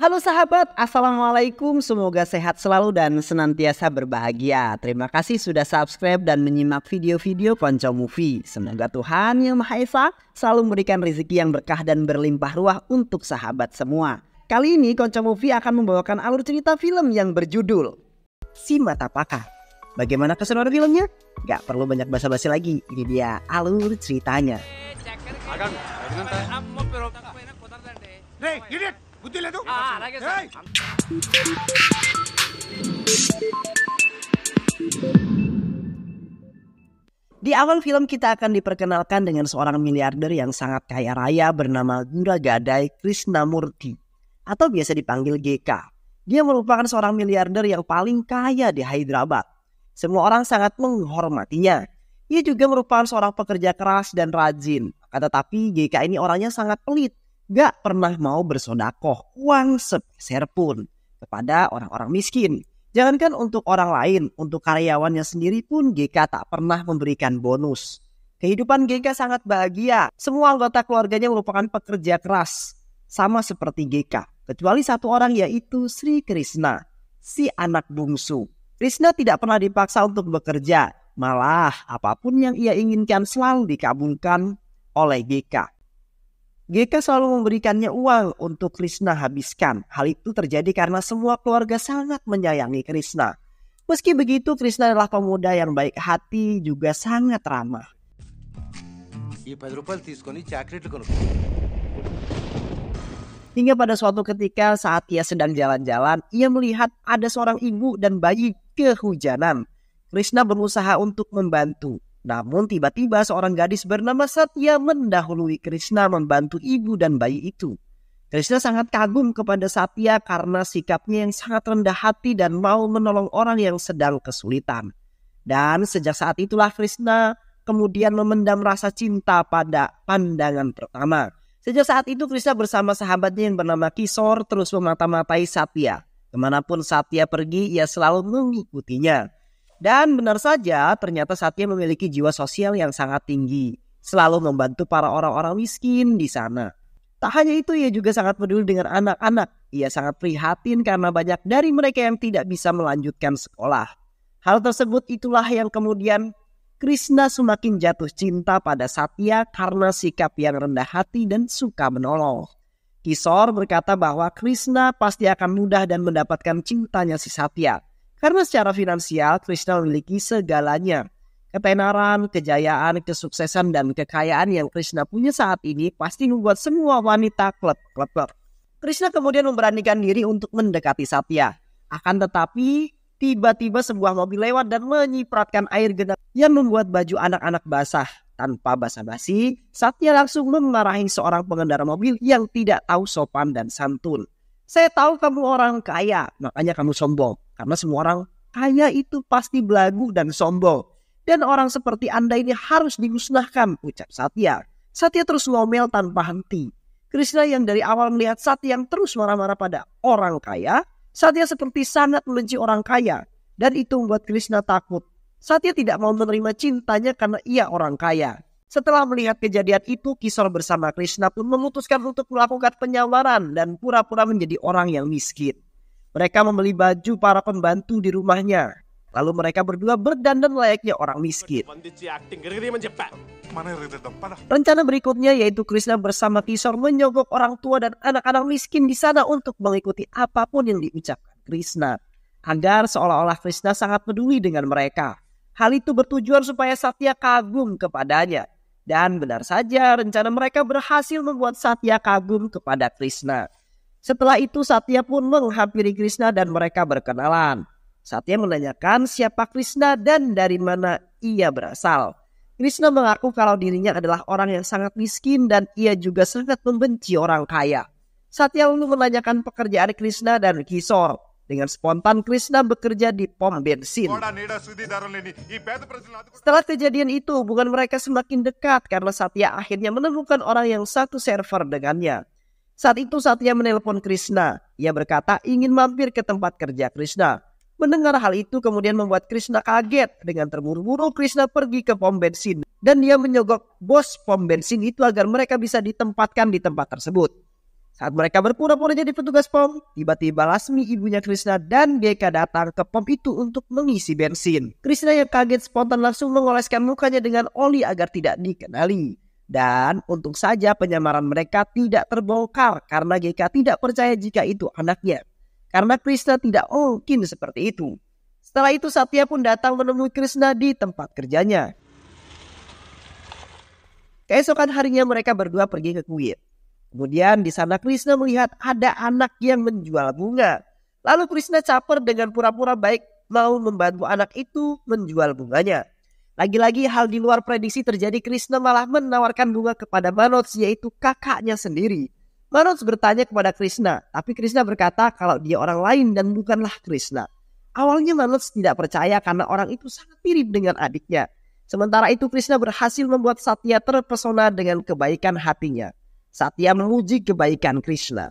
Halo sahabat, Assalamualaikum. Semoga sehat selalu dan senantiasa berbahagia. Terima kasih sudah subscribe dan menyimak video-video Ponco Movie. Semoga Tuhan Yang Maha Esa selalu memberikan rezeki yang berkah dan berlimpah ruah untuk sahabat semua. Kali ini Konco Movie akan membawakan alur cerita film yang berjudul Si Mata Pakah. Bagaimana keseluruhan filmnya? Gak perlu banyak basa-basi lagi, ini dia alur ceritanya. Hey, Ah, ah, di awal film kita akan diperkenalkan dengan seorang miliarder yang sangat kaya raya bernama Gura Gadai Krishnamurti atau biasa dipanggil GK. Dia merupakan seorang miliarder yang paling kaya di Hyderabad. Semua orang sangat menghormatinya. Ia juga merupakan seorang pekerja keras dan rajin. Tetapi GK ini orangnya sangat pelit gak pernah mau bersodakoh uang sepeser pun kepada orang-orang miskin. Jangankan untuk orang lain, untuk karyawannya sendiri pun GK tak pernah memberikan bonus. Kehidupan GK sangat bahagia. Semua anggota keluarganya merupakan pekerja keras. Sama seperti GK, kecuali satu orang yaitu Sri Krishna, si anak bungsu. Krishna tidak pernah dipaksa untuk bekerja, malah apapun yang ia inginkan selalu dikabulkan oleh GK. GK selalu memberikannya uang untuk Krishna habiskan. Hal itu terjadi karena semua keluarga sangat menyayangi Krishna. Meski begitu, Krishna adalah pemuda yang baik hati juga sangat ramah. Hingga pada suatu ketika saat ia sedang jalan-jalan, ia melihat ada seorang ibu dan bayi kehujanan. Krishna berusaha untuk membantu, namun tiba-tiba seorang gadis bernama Satya mendahului Krishna membantu ibu dan bayi itu. Krishna sangat kagum kepada Satya karena sikapnya yang sangat rendah hati dan mau menolong orang yang sedang kesulitan. Dan sejak saat itulah Krishna kemudian memendam rasa cinta pada pandangan pertama. Sejak saat itu Krishna bersama sahabatnya yang bernama Kisor terus memata-matai Satya. Kemanapun Satya pergi, ia selalu mengikutinya. Dan benar saja, ternyata Satya memiliki jiwa sosial yang sangat tinggi, selalu membantu para orang-orang miskin di sana. Tak hanya itu, ia juga sangat peduli dengan anak-anak. Ia sangat prihatin karena banyak dari mereka yang tidak bisa melanjutkan sekolah. Hal tersebut itulah yang kemudian Krishna semakin jatuh cinta pada Satya karena sikap yang rendah hati dan suka menolong. Kisor berkata bahwa Krishna pasti akan mudah dan mendapatkan cintanya si Satya. Karena secara finansial, Krishna memiliki segalanya. Ketenaran, kejayaan, kesuksesan, dan kekayaan yang Krishna punya saat ini pasti membuat semua wanita klep klep Krishna kemudian memberanikan diri untuk mendekati Satya. Akan tetapi, tiba-tiba sebuah mobil lewat dan menyipratkan air genap yang membuat baju anak-anak basah. Tanpa basa-basi, Satya langsung memarahi seorang pengendara mobil yang tidak tahu sopan dan santun. Saya tahu kamu orang kaya, makanya kamu sombong. Karena semua orang kaya itu pasti belagu dan sombong. Dan orang seperti Anda ini harus dimusnahkan, ucap Satya. Satya terus ngomel tanpa henti. Krishna yang dari awal melihat Satya yang terus marah-marah pada orang kaya, Satya seperti sangat melenci orang kaya. Dan itu membuat Krishna takut. Satya tidak mau menerima cintanya karena ia orang kaya. Setelah melihat kejadian itu, Kisor bersama Krishna pun memutuskan untuk melakukan penyamaran dan pura-pura menjadi orang yang miskin. Mereka membeli baju para pembantu di rumahnya. Lalu mereka berdua berdandan layaknya orang miskin. Rencana berikutnya yaitu Krishna bersama Kisor menyogok orang tua dan anak-anak miskin di sana untuk mengikuti apapun yang diucapkan Krishna. Agar seolah-olah Krishna sangat peduli dengan mereka. Hal itu bertujuan supaya Satya kagum kepadanya dan benar saja rencana mereka berhasil membuat Satya kagum kepada Krishna. Setelah itu Satya pun menghampiri Krishna dan mereka berkenalan. Satya menanyakan siapa Krishna dan dari mana ia berasal. Krishna mengaku kalau dirinya adalah orang yang sangat miskin dan ia juga sangat membenci orang kaya. Satya lalu menanyakan pekerjaan Krishna dan Kisor dengan spontan Krishna bekerja di pom bensin. Setelah kejadian itu, hubungan mereka semakin dekat karena Satya akhirnya menemukan orang yang satu server dengannya. Saat itu Satya menelpon Krishna. Ia berkata ingin mampir ke tempat kerja Krishna. Mendengar hal itu kemudian membuat Krishna kaget. Dengan terburu-buru Krishna pergi ke pom bensin. Dan dia menyogok bos pom bensin itu agar mereka bisa ditempatkan di tempat tersebut. Saat mereka berpura-pura jadi petugas POM, tiba-tiba Lasmi ibunya Krishna dan Geka datang ke POM itu untuk mengisi bensin. Krishna yang kaget spontan langsung mengoleskan mukanya dengan oli agar tidak dikenali. Dan untung saja penyamaran mereka tidak terbongkar karena GK tidak percaya jika itu anaknya. Karena Krishna tidak mungkin seperti itu. Setelah itu Satya pun datang menemui Krishna di tempat kerjanya. Keesokan harinya mereka berdua pergi ke kuil. Kemudian di sana Krishna melihat ada anak yang menjual bunga. Lalu Krishna caper dengan pura-pura baik mau membantu anak itu menjual bunganya. Lagi-lagi hal di luar prediksi terjadi Krishna malah menawarkan bunga kepada Manoj yaitu kakaknya sendiri. Manoj bertanya kepada Krishna, tapi Krishna berkata kalau dia orang lain dan bukanlah Krishna. Awalnya Manoj tidak percaya karena orang itu sangat mirip dengan adiknya. Sementara itu Krishna berhasil membuat Satya terpesona dengan kebaikan hatinya saat ia menguji kebaikan Krishna.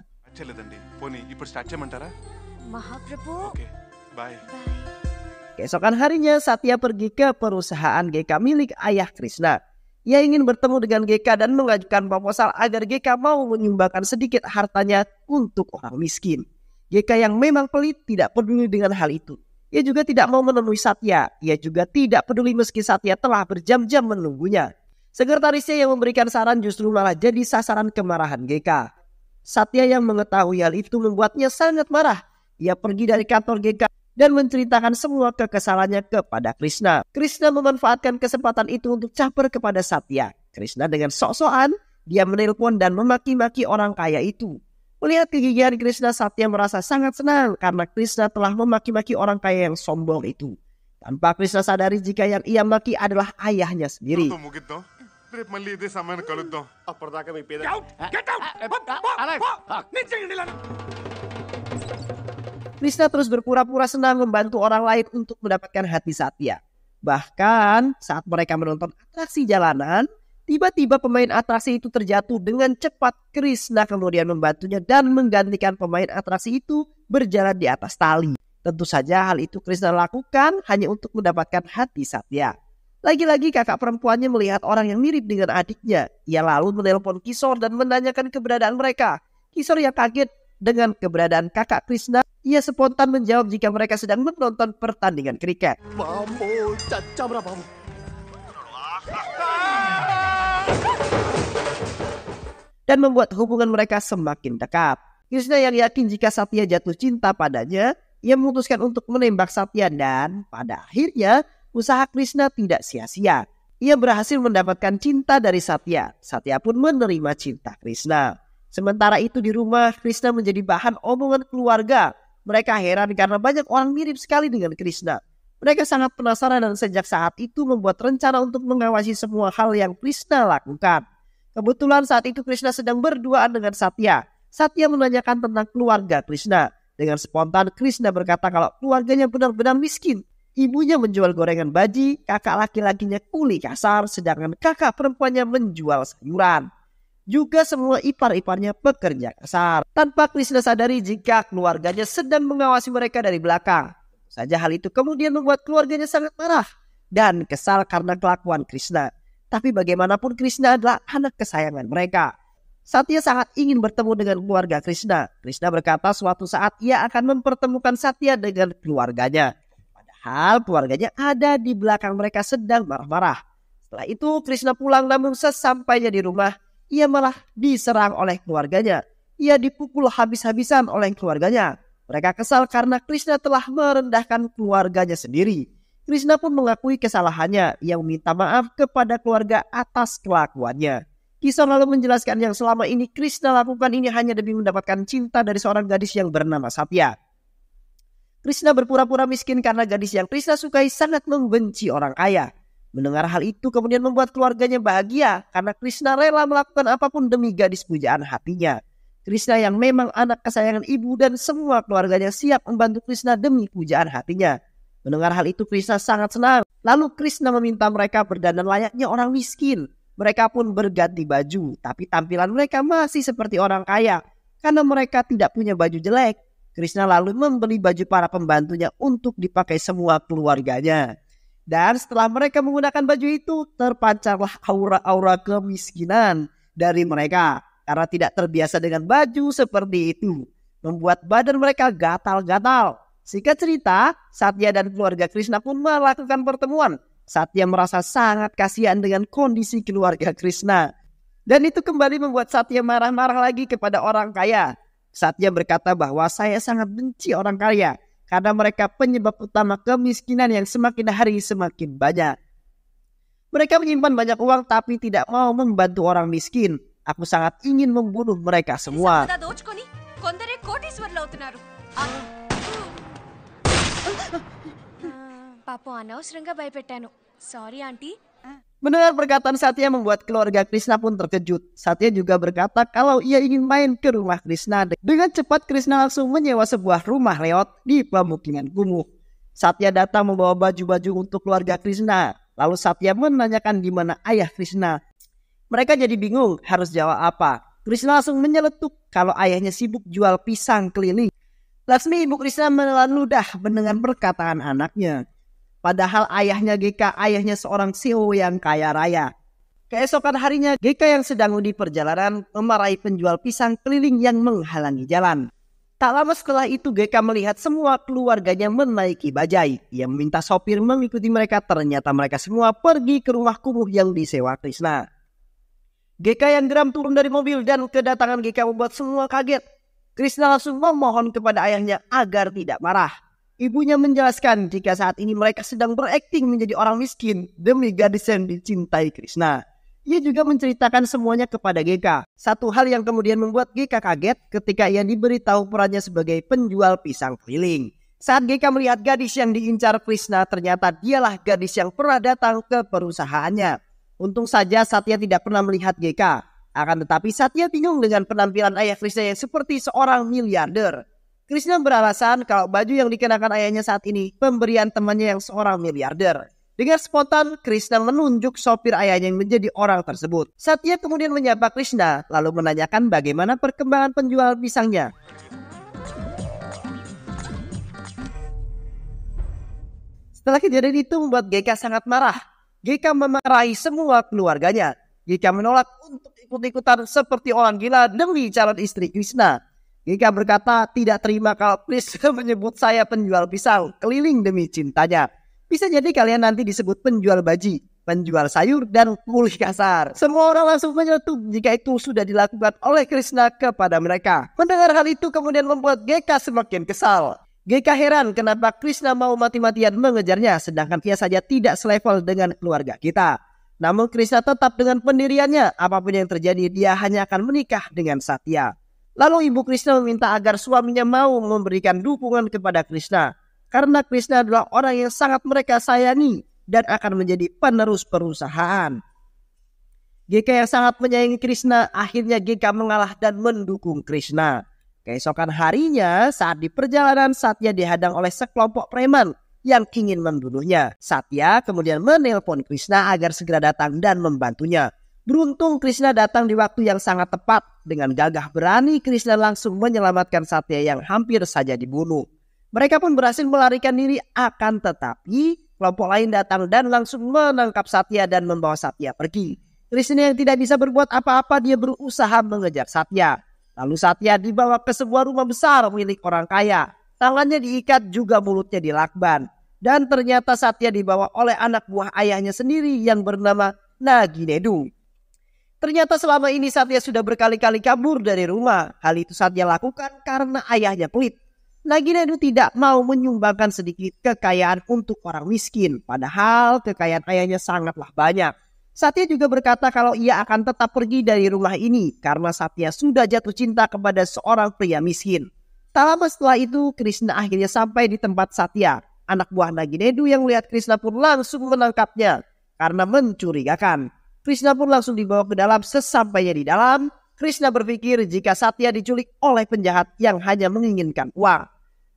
Keesokan harinya Satya pergi ke perusahaan GK milik ayah Krishna. Ia ingin bertemu dengan GK dan mengajukan proposal agar GK mau menyumbangkan sedikit hartanya untuk orang miskin. GK yang memang pelit tidak peduli dengan hal itu. Ia juga tidak mau menemui Satya. Ia juga tidak peduli meski Satya telah berjam-jam menunggunya. Sekretarisnya yang memberikan saran justru malah jadi sasaran kemarahan GK. Satya yang mengetahui hal itu membuatnya sangat marah. Ia pergi dari kantor GK dan menceritakan semua kekesalannya kepada Krishna. Krishna memanfaatkan kesempatan itu untuk caper kepada Satya. Krishna dengan sok-sokan, dia menelpon dan memaki-maki orang kaya itu. Melihat kegigihan Krishna, Satya merasa sangat senang karena Krishna telah memaki-maki orang kaya yang sombong itu. Tanpa Krishna sadari jika yang ia maki adalah ayahnya sendiri. రేపు మళ్ళీ ఇదే సమయాన్ని కలుద్దాం అప్పటిదాకా మీ పేద Krishna terus berpura-pura senang membantu orang lain untuk mendapatkan hati Satya. Bahkan saat mereka menonton atraksi jalanan, tiba-tiba pemain atraksi itu terjatuh dengan cepat. Krishna kemudian membantunya dan menggantikan pemain atraksi itu berjalan di atas tali. Tentu saja hal itu Krishna lakukan hanya untuk mendapatkan hati Satya. Lagi-lagi kakak perempuannya melihat orang yang mirip dengan adiknya. Ia lalu menelpon Kisor dan menanyakan keberadaan mereka. Kisor yang kaget dengan keberadaan kakak Krishna. Ia spontan menjawab jika mereka sedang menonton pertandingan kriket. Mamu, caca, mamu. Dan membuat hubungan mereka semakin dekat. Krishna yang yakin jika Satya jatuh cinta padanya, ia memutuskan untuk menembak Satya dan pada akhirnya usaha Krishna tidak sia-sia. Ia berhasil mendapatkan cinta dari Satya. Satya pun menerima cinta Krishna. Sementara itu di rumah, Krishna menjadi bahan omongan keluarga. Mereka heran karena banyak orang mirip sekali dengan Krishna. Mereka sangat penasaran dan sejak saat itu membuat rencana untuk mengawasi semua hal yang Krishna lakukan. Kebetulan saat itu Krishna sedang berduaan dengan Satya. Satya menanyakan tentang keluarga Krishna. Dengan spontan Krishna berkata kalau keluarganya benar-benar miskin Ibunya menjual gorengan baji, kakak laki-lakinya kuli kasar, sedangkan kakak perempuannya menjual sayuran. Juga semua ipar-iparnya pekerja kasar. Tanpa Krishna sadari jika keluarganya sedang mengawasi mereka dari belakang. Saja hal itu kemudian membuat keluarganya sangat marah dan kesal karena kelakuan Krishna. Tapi bagaimanapun Krishna adalah anak kesayangan mereka. Satya sangat ingin bertemu dengan keluarga Krishna. Krishna berkata suatu saat ia akan mempertemukan Satya dengan keluarganya. Padahal keluarganya ada di belakang mereka sedang marah-marah. Setelah itu Krishna pulang namun sesampainya di rumah, ia malah diserang oleh keluarganya. Ia dipukul habis-habisan oleh keluarganya. Mereka kesal karena Krishna telah merendahkan keluarganya sendiri. Krishna pun mengakui kesalahannya. Ia meminta maaf kepada keluarga atas kelakuannya. Kisah lalu menjelaskan yang selama ini Krishna lakukan ini hanya demi mendapatkan cinta dari seorang gadis yang bernama Satya. Krishna berpura-pura miskin karena gadis yang Krishna sukai sangat membenci orang kaya. Mendengar hal itu kemudian membuat keluarganya bahagia karena Krishna rela melakukan apapun demi gadis pujaan hatinya. Krishna yang memang anak kesayangan ibu dan semua keluarganya siap membantu Krishna demi pujaan hatinya. Mendengar hal itu Krishna sangat senang. Lalu Krishna meminta mereka berdandan layaknya orang miskin. Mereka pun berganti baju, tapi tampilan mereka masih seperti orang kaya karena mereka tidak punya baju jelek Krishna lalu membeli baju para pembantunya untuk dipakai semua keluarganya. Dan setelah mereka menggunakan baju itu, terpancarlah aura-aura kemiskinan dari mereka karena tidak terbiasa dengan baju seperti itu, membuat badan mereka gatal-gatal. Singkat cerita, Satya dan keluarga Krishna pun melakukan pertemuan. Satya merasa sangat kasihan dengan kondisi keluarga Krishna. Dan itu kembali membuat Satya marah-marah lagi kepada orang kaya saat berkata bahwa saya sangat benci orang kaya karena mereka penyebab utama kemiskinan yang semakin hari semakin banyak. Mereka menyimpan banyak uang tapi tidak mau membantu orang miskin. Aku sangat ingin membunuh mereka semua. పాపం అనవసరంగా భయపెట్టాను Sorry, Mendengar perkataan Satya membuat keluarga Krishna pun terkejut. Satya juga berkata kalau ia ingin main ke rumah Krishna. Dengan cepat Krishna langsung menyewa sebuah rumah lewat di pemukiman kumuh. Satya datang membawa baju-baju untuk keluarga Krishna. Lalu Satya menanyakan di mana ayah Krishna. Mereka jadi bingung harus jawab apa. Krishna langsung menyeletuk kalau ayahnya sibuk jual pisang keliling. Laksmi ibu Krishna menelan ludah mendengar perkataan anaknya. Padahal ayahnya GK, ayahnya seorang CEO yang kaya raya. Keesokan harinya, GK yang sedang di perjalanan memarahi penjual pisang keliling yang menghalangi jalan. Tak lama setelah itu GK melihat semua keluarganya menaiki bajai. Ia meminta sopir mengikuti mereka, ternyata mereka semua pergi ke rumah kumuh yang disewa Krishna. GK yang geram turun dari mobil dan kedatangan GK membuat semua kaget. Krishna langsung memohon kepada ayahnya agar tidak marah. Ibunya menjelaskan jika saat ini mereka sedang berakting menjadi orang miskin demi gadis yang dicintai Krishna. Ia juga menceritakan semuanya kepada GK. Satu hal yang kemudian membuat GK kaget ketika ia diberitahu perannya sebagai penjual pisang keliling. Saat GK melihat gadis yang diincar Krishna, ternyata dialah gadis yang pernah datang ke perusahaannya. Untung saja Satya tidak pernah melihat GK. Akan tetapi Satya bingung dengan penampilan ayah Krishna yang seperti seorang miliarder. Krishna beralasan kalau baju yang dikenakan ayahnya saat ini pemberian temannya yang seorang miliarder. Dengan spontan, Krishna menunjuk sopir ayahnya yang menjadi orang tersebut. Satya kemudian menyapa Krishna, lalu menanyakan bagaimana perkembangan penjual pisangnya. Setelah kejadian itu membuat GK sangat marah. GK memarahi semua keluarganya. GK menolak untuk ikut-ikutan seperti orang gila demi calon istri Krishna. Gika berkata tidak terima kalau Chris menyebut saya penjual pisang keliling demi cintanya. Bisa jadi kalian nanti disebut penjual baji, penjual sayur, dan pulih kasar. Semua orang langsung menyetup jika itu sudah dilakukan oleh Krishna kepada mereka. Mendengar hal itu kemudian membuat Gika semakin kesal. GK heran kenapa Krishna mau mati-matian mengejarnya sedangkan ia saja tidak selevel dengan keluarga kita. Namun Krishna tetap dengan pendiriannya, apapun yang terjadi dia hanya akan menikah dengan Satya. Lalu ibu Krishna meminta agar suaminya mau memberikan dukungan kepada Krishna. Karena Krishna adalah orang yang sangat mereka sayangi dan akan menjadi penerus perusahaan. GK yang sangat menyayangi Krishna, akhirnya GK mengalah dan mendukung Krishna. Keesokan harinya saat di perjalanan Satya dihadang oleh sekelompok preman yang ingin membunuhnya. Satya kemudian menelpon Krishna agar segera datang dan membantunya. Beruntung Krishna datang di waktu yang sangat tepat. Dengan gagah berani Krishna langsung menyelamatkan Satya yang hampir saja dibunuh. Mereka pun berhasil melarikan diri akan tetapi kelompok lain datang dan langsung menangkap Satya dan membawa Satya pergi. Krishna yang tidak bisa berbuat apa-apa dia berusaha mengejar Satya. Lalu Satya dibawa ke sebuah rumah besar milik orang kaya. Tangannya diikat juga mulutnya dilakban. Dan ternyata Satya dibawa oleh anak buah ayahnya sendiri yang bernama Naginedu. Ternyata selama ini Satya sudah berkali-kali kabur dari rumah. Hal itu Satya lakukan karena ayahnya pelit. Nedu tidak mau menyumbangkan sedikit kekayaan untuk orang miskin. Padahal kekayaan ayahnya sangatlah banyak. Satya juga berkata kalau ia akan tetap pergi dari rumah ini karena Satya sudah jatuh cinta kepada seorang pria miskin. Tak lama setelah itu Krishna akhirnya sampai di tempat Satya. Anak buah Naginedu yang melihat Krishna pun langsung menangkapnya karena mencurigakan. Krishna pun langsung dibawa ke dalam. Sesampainya di dalam, Krishna berpikir jika Satya diculik oleh penjahat yang hanya menginginkan uang.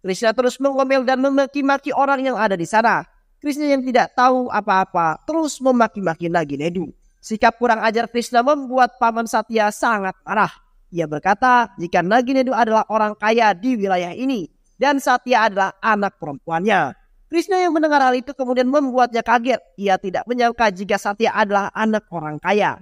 Krishna terus mengomel dan memaki-maki orang yang ada di sana. Krishna yang tidak tahu apa-apa terus memaki-maki lagi Nedu. Sikap kurang ajar Krishna membuat paman Satya sangat marah. Ia berkata jika Nagi Nedu adalah orang kaya di wilayah ini dan Satya adalah anak perempuannya. Krishna yang mendengar hal itu kemudian membuatnya kaget. Ia tidak menyangka jika Satya adalah anak orang kaya.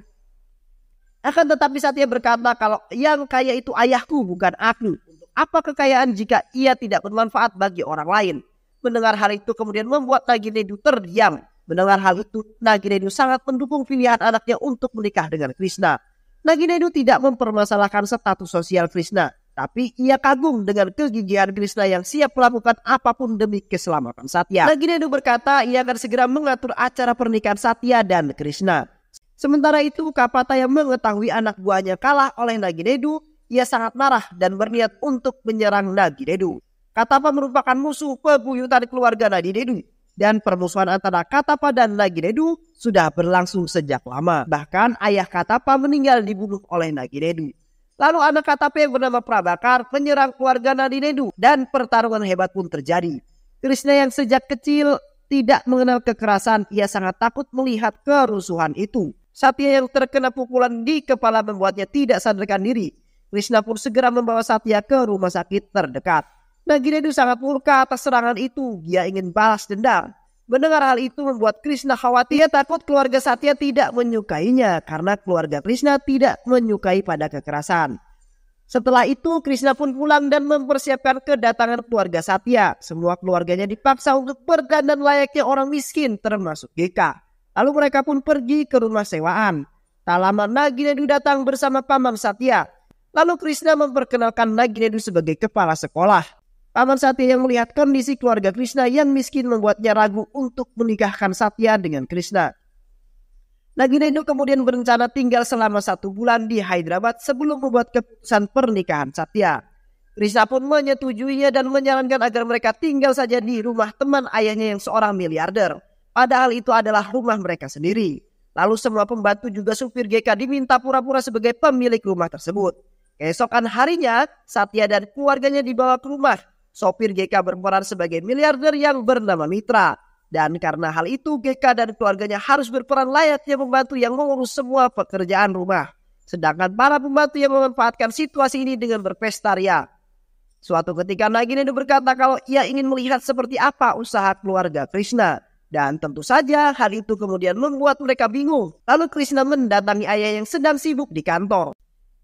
Akan tetapi Satya berkata kalau yang kaya itu ayahku bukan aku. Apa kekayaan jika ia tidak bermanfaat bagi orang lain? Mendengar hal itu kemudian membuat Naginedu terdiam. Mendengar hal itu, Naginedu sangat mendukung pilihan anaknya untuk menikah dengan Krishna. Naginedu tidak mempermasalahkan status sosial Krishna. Tapi ia kagum dengan kegigihan Krishna yang siap melakukan apapun demi keselamatan Satya. Naginenu berkata ia akan segera mengatur acara pernikahan Satya dan Krishna. Sementara itu Kapata yang mengetahui anak buahnya kalah oleh Naginedu, ia sangat marah dan berniat untuk menyerang Naginedu. Katapa merupakan musuh pebuyutan keluarga Naginedu dan permusuhan antara Katapa dan Naginedu sudah berlangsung sejak lama. Bahkan ayah Katapa meninggal dibunuh oleh Naginedu. Lalu anak KTP bernama Prabakar menyerang keluarga Nadinenu dan pertarungan hebat pun terjadi. Krishna yang sejak kecil tidak mengenal kekerasan, ia sangat takut melihat kerusuhan itu. Satya yang terkena pukulan di kepala membuatnya tidak sadarkan diri. Krishna pun segera membawa Satya ke rumah sakit terdekat. Naginenu sangat murka atas serangan itu. Dia ingin balas dendam. Mendengar hal itu membuat Krishna khawatir takut keluarga Satya tidak menyukainya karena keluarga Krishna tidak menyukai pada kekerasan. Setelah itu Krishna pun pulang dan mempersiapkan kedatangan keluarga Satya. Semua keluarganya dipaksa untuk berdandan layaknya orang miskin termasuk GK. Lalu mereka pun pergi ke rumah sewaan. Tak lama Naginedu datang bersama Pamam Satya. Lalu Krishna memperkenalkan Naginedu sebagai kepala sekolah. Paman Satya yang melihat kondisi keluarga Krishna yang miskin membuatnya ragu untuk menikahkan Satya dengan Krishna. Naginendo kemudian berencana tinggal selama satu bulan di Hyderabad sebelum membuat keputusan pernikahan Satya. Krishna pun menyetujuinya dan menyarankan agar mereka tinggal saja di rumah teman ayahnya yang seorang miliarder. Padahal itu adalah rumah mereka sendiri. Lalu semua pembantu juga supir GK diminta pura-pura sebagai pemilik rumah tersebut. Keesokan harinya, Satya dan keluarganya dibawa ke rumah Sopir GK berperan sebagai miliarder yang bernama Mitra. Dan karena hal itu GK dan keluarganya harus berperan layaknya membantu yang mengurus semua pekerjaan rumah. Sedangkan para pembantu yang memanfaatkan situasi ini dengan berpesta. ria. Suatu ketika Nagini berkata kalau ia ingin melihat seperti apa usaha keluarga Krishna. Dan tentu saja hal itu kemudian membuat mereka bingung. Lalu Krishna mendatangi ayah yang sedang sibuk di kantor.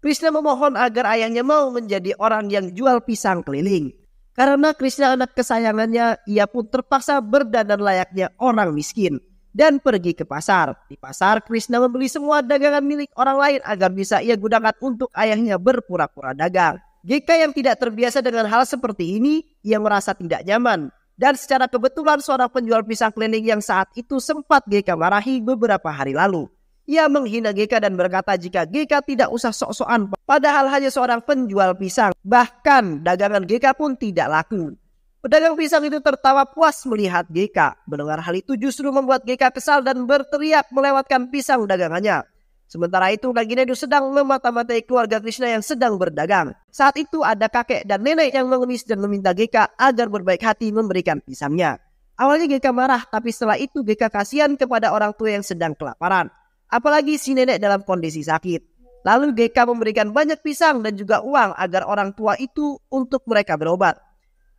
Krishna memohon agar ayahnya mau menjadi orang yang jual pisang keliling. Karena Krishna anak kesayangannya, ia pun terpaksa berdandan layaknya orang miskin dan pergi ke pasar. Di pasar, Krishna membeli semua dagangan milik orang lain agar bisa ia gunakan untuk ayahnya berpura-pura dagang. GK yang tidak terbiasa dengan hal seperti ini, ia merasa tidak nyaman. Dan secara kebetulan seorang penjual pisang keliling yang saat itu sempat GK marahi beberapa hari lalu. Ia menghina GK dan berkata jika GK tidak usah sok-sokan padahal hanya seorang penjual pisang. Bahkan dagangan GK pun tidak laku. Pedagang pisang itu tertawa puas melihat GK. Mendengar hal itu justru membuat GK kesal dan berteriak melewatkan pisang dagangannya. Sementara itu Naginedu sedang memata-matai keluarga Krishna yang sedang berdagang. Saat itu ada kakek dan nenek yang mengemis dan meminta GK agar berbaik hati memberikan pisangnya. Awalnya GK marah tapi setelah itu GK kasihan kepada orang tua yang sedang kelaparan. Apalagi si nenek dalam kondisi sakit. Lalu GK memberikan banyak pisang dan juga uang agar orang tua itu untuk mereka berobat.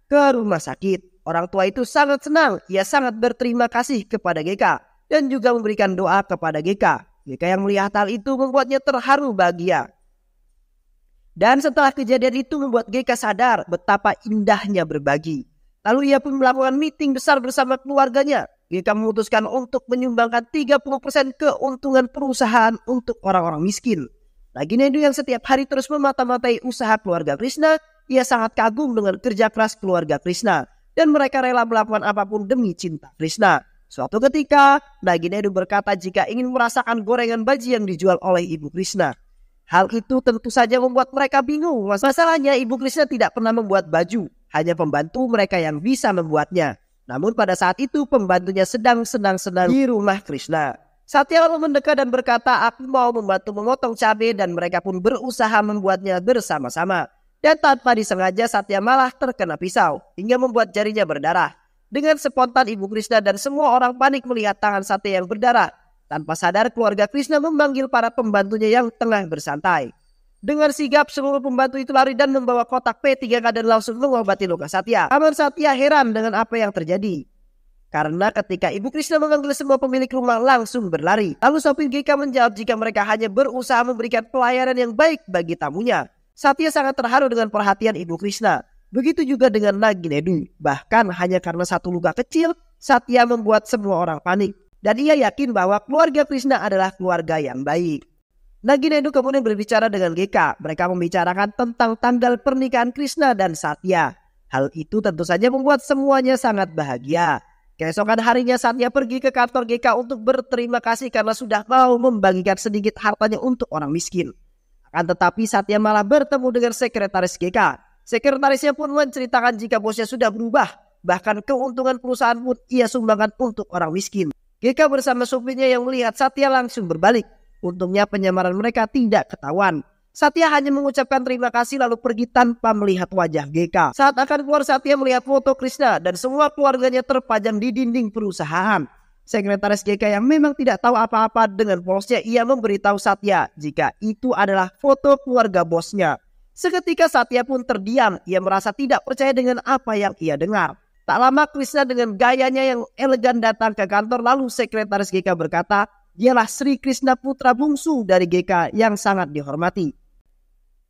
Ke rumah sakit, orang tua itu sangat senang. Ia sangat berterima kasih kepada GK dan juga memberikan doa kepada GK. GK yang melihat hal itu membuatnya terharu bahagia. Dan setelah kejadian itu membuat GK sadar betapa indahnya berbagi. Lalu ia pun melakukan meeting besar bersama keluarganya. Mereka memutuskan untuk menyumbangkan 30% keuntungan perusahaan untuk orang-orang miskin. Naginendo yang setiap hari terus memata-matai usaha keluarga Krishna, ia sangat kagum dengan kerja keras keluarga Krishna. Dan mereka rela melakukan apapun demi cinta Krishna. Suatu ketika, Naginendo berkata jika ingin merasakan gorengan baji yang dijual oleh Ibu Krishna. Hal itu tentu saja membuat mereka bingung. Masalahnya Ibu Krishna tidak pernah membuat baju. Hanya pembantu mereka yang bisa membuatnya. Namun pada saat itu pembantunya sedang senang-senang di rumah Krishna. Satya lalu mendekat dan berkata, aku mau membantu memotong cabai dan mereka pun berusaha membuatnya bersama-sama. Dan tanpa disengaja Satya malah terkena pisau hingga membuat jarinya berdarah. Dengan spontan Ibu Krishna dan semua orang panik melihat tangan Satya yang berdarah. Tanpa sadar keluarga Krishna memanggil para pembantunya yang tengah bersantai. Dengan sigap seluruh pembantu itu lari dan membawa kotak P3K dan langsung mengobati luka Satya. Paman Satya heran dengan apa yang terjadi. Karena ketika Ibu Krishna memanggil semua pemilik rumah langsung berlari. Lalu sopir Gika menjawab jika mereka hanya berusaha memberikan pelayanan yang baik bagi tamunya. Satya sangat terharu dengan perhatian Ibu Krishna. Begitu juga dengan Naginedu. Bahkan hanya karena satu luka kecil, Satya membuat semua orang panik. Dan ia yakin bahwa keluarga Krishna adalah keluarga yang baik. Naginenu kemudian berbicara dengan GK. Mereka membicarakan tentang tanggal pernikahan Krishna dan Satya. Hal itu tentu saja membuat semuanya sangat bahagia. Keesokan harinya Satya pergi ke kantor GK untuk berterima kasih karena sudah mau membagikan sedikit hartanya untuk orang miskin. Akan tetapi Satya malah bertemu dengan sekretaris GK. Sekretarisnya pun menceritakan jika bosnya sudah berubah. Bahkan keuntungan perusahaan pun ia sumbangkan untuk orang miskin. GK bersama supirnya yang melihat Satya langsung berbalik Untungnya penyamaran mereka tidak ketahuan. Satya hanya mengucapkan terima kasih lalu pergi tanpa melihat wajah GK. Saat akan keluar Satya melihat foto Krishna dan semua keluarganya terpajang di dinding perusahaan. Sekretaris GK yang memang tidak tahu apa-apa dengan bosnya, ia memberitahu Satya jika itu adalah foto keluarga bosnya. Seketika Satya pun terdiam, ia merasa tidak percaya dengan apa yang ia dengar. Tak lama Krishna dengan gayanya yang elegan datang ke kantor lalu sekretaris GK berkata, dialah Sri Krishna putra bungsu dari GK yang sangat dihormati.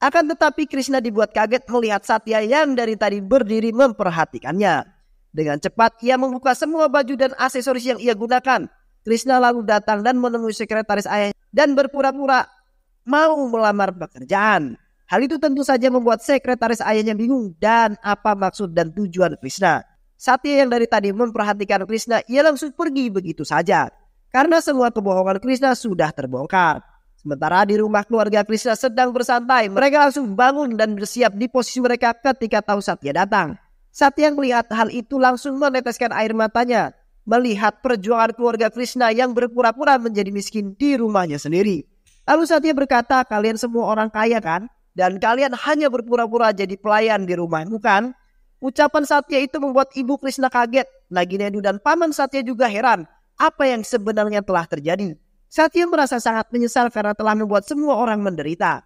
Akan tetapi Krishna dibuat kaget melihat Satya yang dari tadi berdiri memperhatikannya. Dengan cepat ia membuka semua baju dan aksesoris yang ia gunakan. Krishna lalu datang dan menemui sekretaris ayah dan berpura-pura mau melamar pekerjaan. Hal itu tentu saja membuat sekretaris ayahnya bingung dan apa maksud dan tujuan Krishna. Satya yang dari tadi memperhatikan Krishna, ia langsung pergi begitu saja. Karena semua kebohongan Krishna sudah terbongkar. Sementara di rumah keluarga Krishna sedang bersantai, mereka langsung bangun dan bersiap di posisi mereka ketika tahu Satya datang. Satya melihat hal itu langsung meneteskan air matanya, melihat perjuangan keluarga Krishna yang berpura-pura menjadi miskin di rumahnya sendiri. Lalu Satya berkata, kalian semua orang kaya kan? Dan kalian hanya berpura-pura jadi pelayan di rumah, bukan? Ucapan Satya itu membuat ibu Krishna kaget. Lagi Nedu dan paman Satya juga heran apa yang sebenarnya telah terjadi. Satya merasa sangat menyesal karena telah membuat semua orang menderita.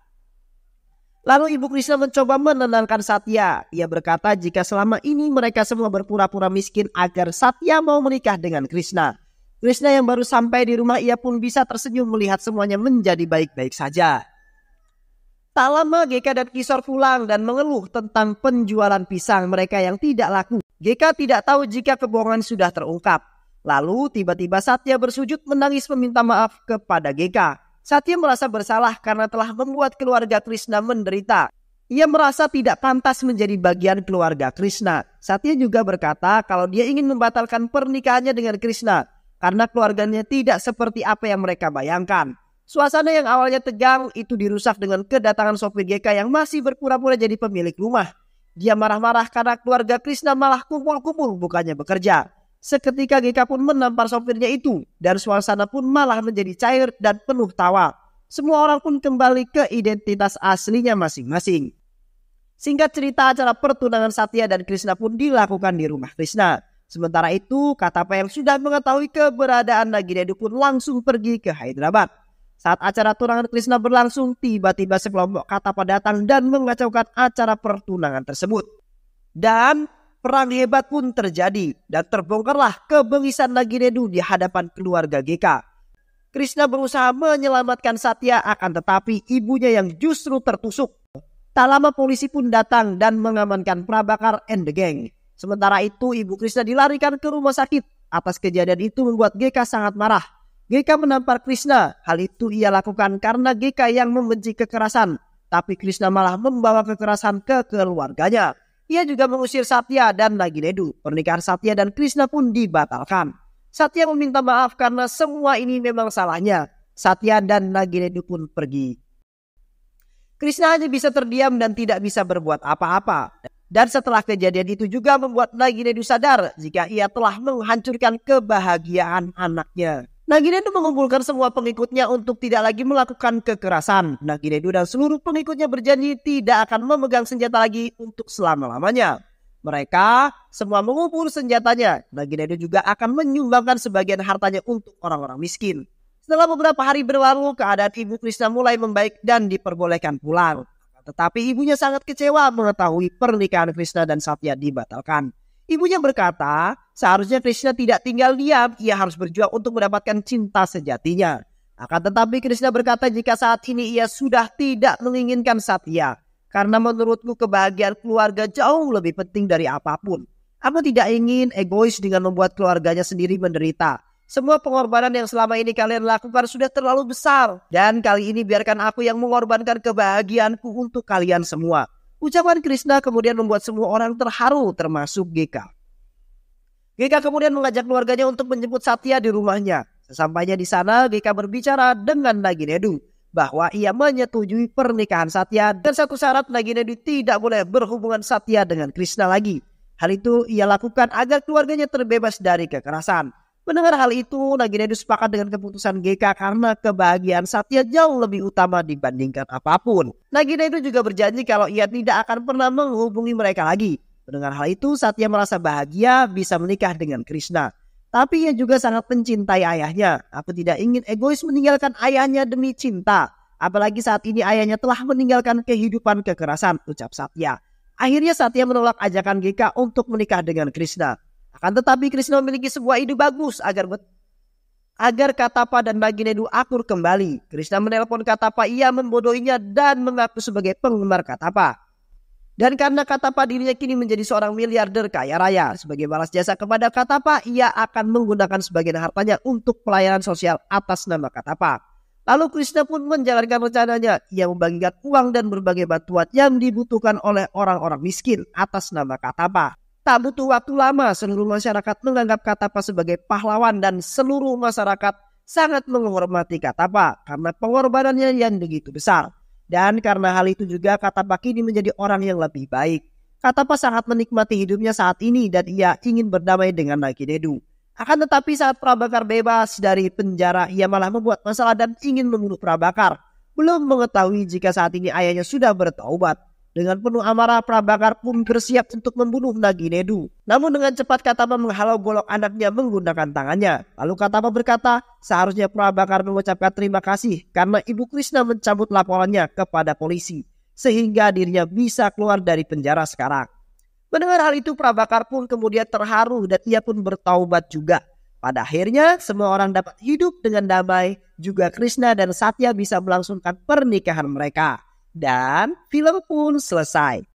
Lalu Ibu Krishna mencoba menenangkan Satya. Ia berkata jika selama ini mereka semua berpura-pura miskin agar Satya mau menikah dengan Krishna. Krishna yang baru sampai di rumah ia pun bisa tersenyum melihat semuanya menjadi baik-baik saja. Tak lama GK dan Kisor pulang dan mengeluh tentang penjualan pisang mereka yang tidak laku. GK tidak tahu jika kebohongan sudah terungkap. Lalu tiba-tiba Satya bersujud menangis meminta maaf kepada GK. Satya merasa bersalah karena telah membuat keluarga Krishna menderita. Ia merasa tidak pantas menjadi bagian keluarga Krishna. Satya juga berkata kalau dia ingin membatalkan pernikahannya dengan Krishna karena keluarganya tidak seperti apa yang mereka bayangkan. Suasana yang awalnya tegang itu dirusak dengan kedatangan sopir GK yang masih berpura-pura jadi pemilik rumah. Dia marah-marah karena keluarga Krishna malah kumpul-kumpul bukannya bekerja. Seketika GK pun menampar sopirnya itu dan suasana pun malah menjadi cair dan penuh tawa. Semua orang pun kembali ke identitas aslinya masing-masing. Singkat cerita acara pertunangan Satya dan Krishna pun dilakukan di rumah Krishna. Sementara itu Katapa yang sudah mengetahui keberadaan Nagiredu pun langsung pergi ke Hyderabad. Saat acara tunangan Krishna berlangsung, tiba-tiba sekelompok Katapa datang dan mengacaukan acara pertunangan tersebut. Dan Perang hebat pun terjadi dan terbongkarlah kebengisan lagi Naginedu di hadapan keluarga GK. Krishna berusaha menyelamatkan Satya akan tetapi ibunya yang justru tertusuk. Tak lama polisi pun datang dan mengamankan Prabakar and the gang. Sementara itu ibu Krishna dilarikan ke rumah sakit. Atas kejadian itu membuat GK sangat marah. GK menampar Krishna. Hal itu ia lakukan karena GK yang membenci kekerasan. Tapi Krishna malah membawa kekerasan ke keluarganya. Ia juga mengusir Satya dan Nagiredu. Pernikahan Satya dan Krishna pun dibatalkan. Satya meminta maaf karena semua ini memang salahnya. Satya dan Nagiredu pun pergi. Krishna hanya bisa terdiam dan tidak bisa berbuat apa-apa. Dan setelah kejadian itu juga membuat Nagiredu sadar jika ia telah menghancurkan kebahagiaan anaknya. Naginedu mengumpulkan semua pengikutnya untuk tidak lagi melakukan kekerasan. Naginedu dan seluruh pengikutnya berjanji tidak akan memegang senjata lagi untuk selama-lamanya. Mereka semua mengumpul senjatanya. Naginedu juga akan menyumbangkan sebagian hartanya untuk orang-orang miskin. Setelah beberapa hari berlalu, keadaan ibu Krishna mulai membaik dan diperbolehkan pulang. Tetapi ibunya sangat kecewa mengetahui pernikahan Krishna dan Satya dibatalkan. Ibunya berkata, Seharusnya Krishna tidak tinggal diam, ia harus berjuang untuk mendapatkan cinta sejatinya. Akan tetapi Krishna berkata jika saat ini ia sudah tidak menginginkan Satya. Karena menurutku kebahagiaan keluarga jauh lebih penting dari apapun. Aku tidak ingin egois dengan membuat keluarganya sendiri menderita. Semua pengorbanan yang selama ini kalian lakukan sudah terlalu besar. Dan kali ini biarkan aku yang mengorbankan kebahagiaanku untuk kalian semua. Ucapan Krishna kemudian membuat semua orang terharu termasuk GK. Gika kemudian mengajak keluarganya untuk menjemput Satya di rumahnya. Sesampainya di sana, Gika berbicara dengan Naginedu bahwa ia menyetujui pernikahan Satya dan satu syarat Naginedu tidak boleh berhubungan Satya dengan Krishna lagi. Hal itu ia lakukan agar keluarganya terbebas dari kekerasan. Mendengar hal itu, Naginedu sepakat dengan keputusan GK karena kebahagiaan Satya jauh lebih utama dibandingkan apapun. Naginedu juga berjanji kalau ia tidak akan pernah menghubungi mereka lagi. Dengan hal itu, Satya merasa bahagia bisa menikah dengan Krishna. Tapi ia juga sangat mencintai ayahnya. aku tidak ingin egois meninggalkan ayahnya demi cinta? Apalagi saat ini ayahnya telah meninggalkan kehidupan kekerasan, ucap Satya. Akhirnya Satya menolak ajakan GK untuk menikah dengan Krishna. Akan tetapi Krishna memiliki sebuah ide bagus agar agar Katapa dan Baginedu akur kembali. Krishna menelpon Katapa, ia membodohinya dan mengaku sebagai penggemar Katapa. Dan karena Katapa dirinya kini menjadi seorang miliarder kaya raya. Sebagai balas jasa kepada Katapa, ia akan menggunakan sebagian hartanya untuk pelayanan sosial atas nama Katapa. Lalu Krishna pun menjalankan rencananya. Ia membagikan uang dan berbagai bantuan yang dibutuhkan oleh orang-orang miskin atas nama Katapa. Tak butuh waktu lama, seluruh masyarakat menganggap Katapa sebagai pahlawan dan seluruh masyarakat sangat menghormati Katapa karena pengorbanannya yang begitu besar. Dan karena hal itu juga kata kini menjadi orang yang lebih baik. Kata Pak sangat menikmati hidupnya saat ini dan ia ingin berdamai dengan Naki Dedu. Akan tetapi saat Prabakar bebas dari penjara, ia malah membuat masalah dan ingin membunuh Prabakar. Belum mengetahui jika saat ini ayahnya sudah bertaubat. Dengan penuh amarah, Prabakar pun bersiap untuk membunuh Nagi Nedu. Namun dengan cepat Katama menghalau golok anaknya menggunakan tangannya. Lalu Katama berkata, seharusnya Prabakar mengucapkan terima kasih karena Ibu Krishna mencabut laporannya kepada polisi. Sehingga dirinya bisa keluar dari penjara sekarang. Mendengar hal itu Prabakar pun kemudian terharu dan ia pun bertaubat juga. Pada akhirnya semua orang dapat hidup dengan damai. Juga Krishna dan Satya bisa melangsungkan pernikahan mereka dan film pun selesai.